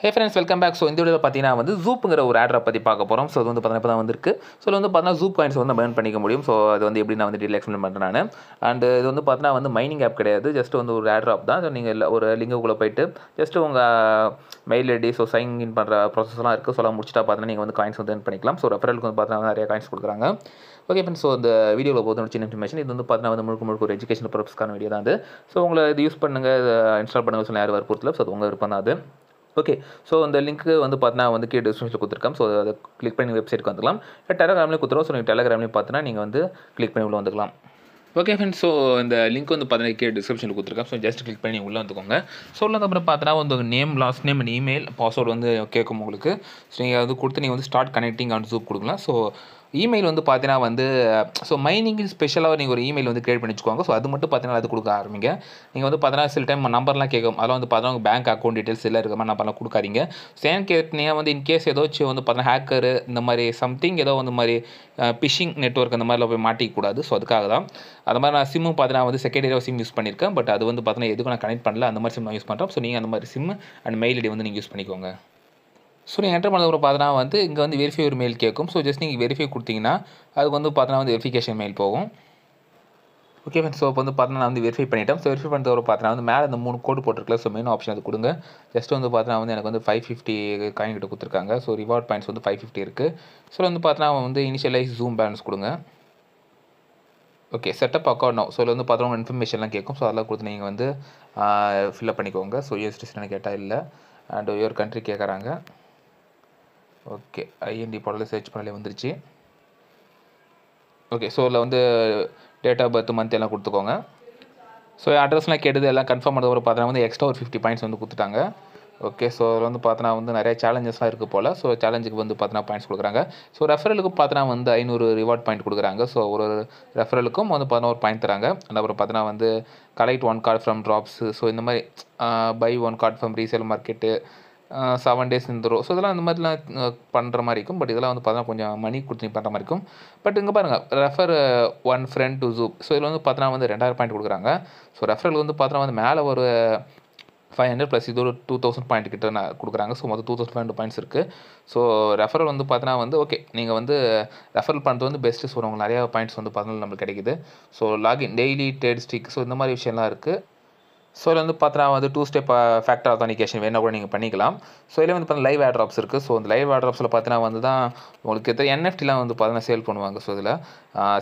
ஹே friends welcome back so இந்த video பார்த்தீங்கன்னா வந்து ஜூப்புங்கிற ஒரு ஆட்ரை பற்றி பார்க்க போகிறோம் ஸோ அது வந்து பார்த்தீங்கன்னா இப்போ தான் வந்துருக்கு ஸோ வந்து பார்த்தீங்கன்னா ஜூப் காயின்ஸ் வந்து நம்ம பண்ணிக்க முடியும் ஸோ அது வந்து எப்படி நான் வந்து டீல் எக்ஸ்பிளைன் பண்ணுறேன் நான் அண்ட் இது வந்து பார்த்தீங்கன்னா வந்து மைனிங் ஆப் கிடையாது ஜஸ்ட் வந்து ஒரு ஆட்ரு ஆப் தான் ஸோ நீங்கள் ஒரு லிங்குக்குள்ளே போயிட்டு ஜஸ்ட் உங்கள் mail ID so sign in பண்ணுற ப்ராசஸ்லாம் இருக்குது ஸோ எல்லாம் முடிச்சுட்டா பார்த்தீங்கன்னா நீங்கள் வந்து காயின்ஸ் வந்து ஏர்ன் பண்ணிக்கலாம் ஸோ ரெஃபரலுக்கு வந்து பார்த்தீங்கன்னா நிறைய காயின்ஸ் கொடுக்குறாங்க ஓகே ஃப்ரெண்ட்ஸ் ஸோ இந்த வீடியோவில் போதும் சின்ன இன்ஃபர்மேஷன் இது வந்து பார்த்தீங்கன்னா வந்து முழுக்க முழுக்க ஒரு எஜுகேஷன் பர்பஸ்க்கான வீடியோ தான் அது ஸோ உங்களை இது யூஸ் பண்ணுங்கள் இன்ஸ்டால் பண்ணுங்கள் சொல்லி யார் வற்புறுத்தல ஸோ அது உங்கள் விருப்பம் தான் அது ஓகே ஸோ அந்த லிங்க்கு வந்து பார்த்தீங்கன்னா வந்து கீழே டிஸ்கிரிப்ஷன் கொடுத்துருக்கோம் ஸோ அதை கிளிக் பண்ணி வெப்சைட்க்கு வந்துக்கலாம் இல்லை டெலகிராம்லேயும் கொடுத்துருவோம் ஸோ நீங்கள் டெலகிராம்லேயும் பார்த்தீங்கன்னா நீங்கள் வந்து கிளிக் பண்ணி உள்ள வந்துக்கலாம் ஓகே ஃப்ரெண்ட்ஸ் ஸோ இந்த லிங்க் வந்து பார்த்தீங்கன்னா கீழே டிஸ்கிரிப்ஷன் கொடுத்துருக்கேன் ஸோ ஜஸ்ட் கிளிக் பண்ணி உள்ளே வந்துக்கோங்க ஸோ உள்ளதுக்கப்புறம் பார்த்தீங்கன்னா வந்து name last name and email password வந்து கேட்கும் உங்களுக்கு ஸோ நீங்கள் வந்து கொடுத்து நீங்கள் வந்து ஸ்டார்ட் கனெக்டிங் ஆன் கொடுக்கலாம் ஸோ இமெயில் வந்து பார்த்தீங்கன்னா வந்து ஸோ மைனிங் ஸ்பெஷலாக நீங்கள் ஒரு இமெயில் வந்து கிரியேட் பண்ணி வச்சுக்கோங்க ஸோ அது மட்டும் பார்த்தீங்கன்னா அது கொடுக்க ஆரம்பிங்க நீங்கள் வந்து பார்த்தீங்கன்னா சில டைம் நம்பர்லாம் கேட்கும் அதெல்லாம் வந்து பார்த்தீங்கன்னா உங்கள் பேங்க் அக்கௌண்ட் டீட்டெயில்ஸ் எல்லாம் இருக்க மாதிரி நம்பர்லாம் கொடுக்காதீங்க சேன் கேட்டினா வந்து இன்கேஸ் ஏதாச்சும் வந்து பார்த்தீங்கன்னா ஹேக்கரு இந்த மாதிரி சம்திங் ஏதோ வந்து மாதிரி பிஷிங் நெட்ஒர்க் அந்த மாதிரிலாம் போய் மாட்டிக்கூடாது ஸோ அதுக்காக தான் அந்த மாதிரி நான் சிம்மும் பார்த்தீங்கன்னா வந்து செகண்ட் செகண்டரியாக சிம் யூஸ் பண்ணியிருக்கேன் பட் அது வந்து பார்த்தீங்கன்னா எதுக்கும் நான் கனெக்ட் பண்ணல அந்த மாதிரி சிம் நான் யூஸ் பண்ணுறேன் ஸோ நீங்கள் அந்த மாதிரி சிம் அண்ட் மெயில் ஐடி வந்து நீங்கள் யூஸ் பண்ணிக்கோங்க ஸோ நீங்கள் என்டர் பண்ணதுக்கப்புறம் பார்த்தீங்கன்னா வந்து இங்கே வந்து வெரிஃபை ஒரு மெயில் கேட்கும் ஸோ ஜஸ்ட் நீங்கள் வெரிஃபை கொடுத்தீங்கன்னா அதுக்கு வந்து பார்த்தீங்கன்னா வந்து வெரிஃபிகேஷன் மெயில் போகும் ஓகே ஃப்ரெண்ட்ஸ் ஸோ இப்போ வந்து பார்த்தீங்கன்னா வந்து வெரிஃபை பண்ணிட்டேன் ஸோ வெரிஃபை பண்ணதுக்கப்புறம் பார்த்தீங்கன்னா வந்து மேலே அந்த மூணு கோடு போட்டிருக்கல ஸோ மெயின் ஆப்ஷன் அது கொடுங்க ஜஸ்ட் வந்து பார்த்தீங்கன்னா வந்து எனக்கு வந்து ஃபைவ் ஃபிஃப்டி காயின் கிட்ட கொடுத்துருக்காங்க ஸோ ரிவார்ட் பாயிண்ட்ஸ் வந்து ஃபைவ் ஃபிஃப்டி இருக்குது ஸோ வந்து பார்த்தீங்கன்னா வந்து இனிஷியலைஸ் ஜூம் பேலன்ஸ் கொடுங்க okay setup account no so இதில் வந்து பார்த்தோம் இன்ஃபர்மேஷன்லாம் கேட்கும் ஸோ அதெல்லாம் கொடுத்து நீங்கள் வந்து ஃபில்அப் பண்ணிக்கோங்க ஸோ யூஎஸ் ஸ்டேஷன் கேட்டால் இல்லை அண்ட் யுவர் கண்ட்ரி கேட்குறாங்க ஓகே ஐஎன்டி பாடலில் சர்ச் பண்ணலே வந்துருச்சு ஓகே ஸோ இதில் வந்து டேட் ஆஃப் பர்த் மந்த் எல்லாம் கொடுத்துக்கோங்க ஸோ அட்ரஸ்லாம் கேட்டது எல்லாம் கன்ஃபார்ம் பண்ணது ஒரு பார்த்தோன்னா வந்து எக்ஸ்ட்ரா ஒரு ஃபிஃப்டி பாயிண்ட்ஸ் வந்து கொடுத்துட்டாங்க ஓகே ஸோ அதில் வந்து பார்த்தோன்னா வந்து நிறைய சேலஞ்சஸ்லாம் இருக்குது போல் ஸோ சேலஞ்சுக்கு வந்து பார்த்தினா பாயிண்ட்ஸ் கொடுக்குறாங்க ஸோ ரெஃபரலுக்கு பார்த்தோன்னா வந்து ஐநூறு ரிவார்ட் பாயிண்ட் கொடுக்குறாங்க ஸோ ஒரு ரெஃபரலுக்கும் வந்து பார்த்தோன்னா ஒரு பாயிண்ட் தராங்க அப்புறம் பார்த்தினா வந்து collect one card from drops so இந்த மாதிரி buy one card from resale market seven days row so இதெல்லாம் அந்த மாதிரிலாம் பண்ணுற மாதிரி இருக்கும் பட் இதெல்லாம் வந்து பார்த்தீங்கன்னா கொஞ்சம் மணி கொடுத்து பண்ணுற மாதிரி இருக்கும் பட் இங்கே பாருங்கள் refer one friend to Zoop so இதில் வந்து பார்த்தீங்கன்னா வந்து ரெண்டாயிரம் பாயிண்ட் கொடுக்குறாங்க ஸோ ரெஃபரல் வந்து பார்த்தீங்கன்னா வந்து மேலே ஒரு ஃபைவ் ஹண்ட்ரட் ப்ளஸ் இது ஒரு டூ தௌசண்ட் பாயிண்ட் கிட்ட நான் கொடுக்குறாங்க ஸோ மொத்தம் two thousand five hundred points இருக்குது ஸோ ரெஃபரல் வந்து பார்த்தீங்கன்னா வந்து ஓகே நீங்கள் வந்து ரெஃபரல் பண்ணுறது வந்து பெஸ்ட்டு ஸோ உங்களுக்கு நிறையா பாயிண்ட்ஸ் வந்து பார்த்தீங்கன்னா நம்மளுக்கு கிடைக்குது so login daily date stick so இந்த மாதிரி விஷயம்லாம் இருக்குது ஸோ இதில் வந்து பார்த்தீங்கன்னா வந்து டூ ஸ்டெப் ஃபேக்டர் ஆத்தனிகேஷன் வேணால் கூட நீங்கள் பண்ணிக்கலாம் ஸோ இதில் வந்து பார்த்தீங்கன்னா லைவ் ஆட்ராப்ஸ் இருக்குது ஸோ அந்த லைவ் ஆட்ராப்ஸில் பார்த்தீங்கன்னா வந்து தான் உங்களுக்கு எத்தனை என்எஃப்டிலாம் வந்து பார்த்தீங்கன்னா சேல் பண்ணுவாங்க ஸோ இதில்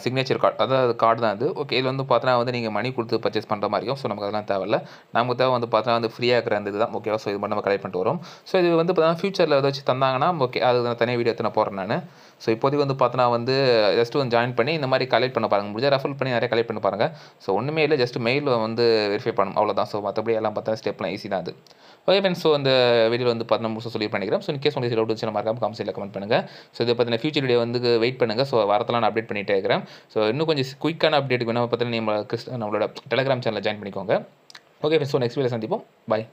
சிக்னேச்சர் கார்டு அதாவது கார்டு தான் அது ஓகே இதில் வந்து பார்த்தீங்கன்னா வந்து நீங்கள் மணி கொடுத்து பர்ச்சேஸ் பண்ணுற மாதிரி இருக்கும் ஸோ நமக்கு அதெல்லாம் தேவையில்ல நமக்கு தேவை வந்து பார்த்தீங்கன்னா வந்து ஃப்ரீயாக இருக்கிற அந்த இதுதான் ஓகேவா ஸோ இது மட்டும் நம்ம கலெக்ட் பண்ணிட்டு வரும் ஸோ இது வந்து பார்த்தீங்கன்னா ஃபியூச்சரில் ஏதாச்சும் தந்தாங்கன்னா ஓகே அது நான் தனியாக வீடியோ எத்தனை போகிறேன் நான் ஸோ இப்போதைக்கு வந்து பார்த்தீங்கன்னா வந்து ஜஸ்ட் வந்து ஜாயின் பண்ணி இந்த மாதிரி கலெக்ட் பண்ண பாருங்கள் முடிஞ்சால் ரெஃபர் பண்ணி நிறைய கலெக்ட் பண்ண பாருங்கள் ஸோ ஒன்றுமே இல்லை ஜஸ்ட் மெயில் வந்து வெரிஃபை பண்ணணும் அவ்வளோதான் தான் ஸோ மற்றபடி எல்லாம் பார்த்தா ஸ்டெப்லாம் ஈஸி தான் அது ஓகே ஃப்ரெண்ட்ஸ் ஸோ அந்த வீடியோ வந்து பார்த்தா முடிச்சு சொல்லி பண்ணிக்கிறேன் ஸோ இன்கேஸ் உங்களுக்கு டவுட் வச்சு மறக்காம காமெண்ட்ஸில் கமெண்ட் பண்ணுங்கள் ஸோ இதை பார்த்தீங்கன்னா ஃபியூச்சர் வீடியோ வந்து வெயிட் பண்ணுங்கள் ஸோ வாரத்தில் நான் அப்டேட் பண்ணிகிட்டே இருக்கிறேன் ஸோ இன்னும் கொஞ்சம் குயிக்கான அப்டேட் வேணும் பார்த்தீங்கன்னா நம்ம கிறிஸ்ட நம்மளோட டெலிகிராம் சேனலில் ஜாயின் பண்ணிக்கோங்க okay friends so next video சந்திப்போம் பாய்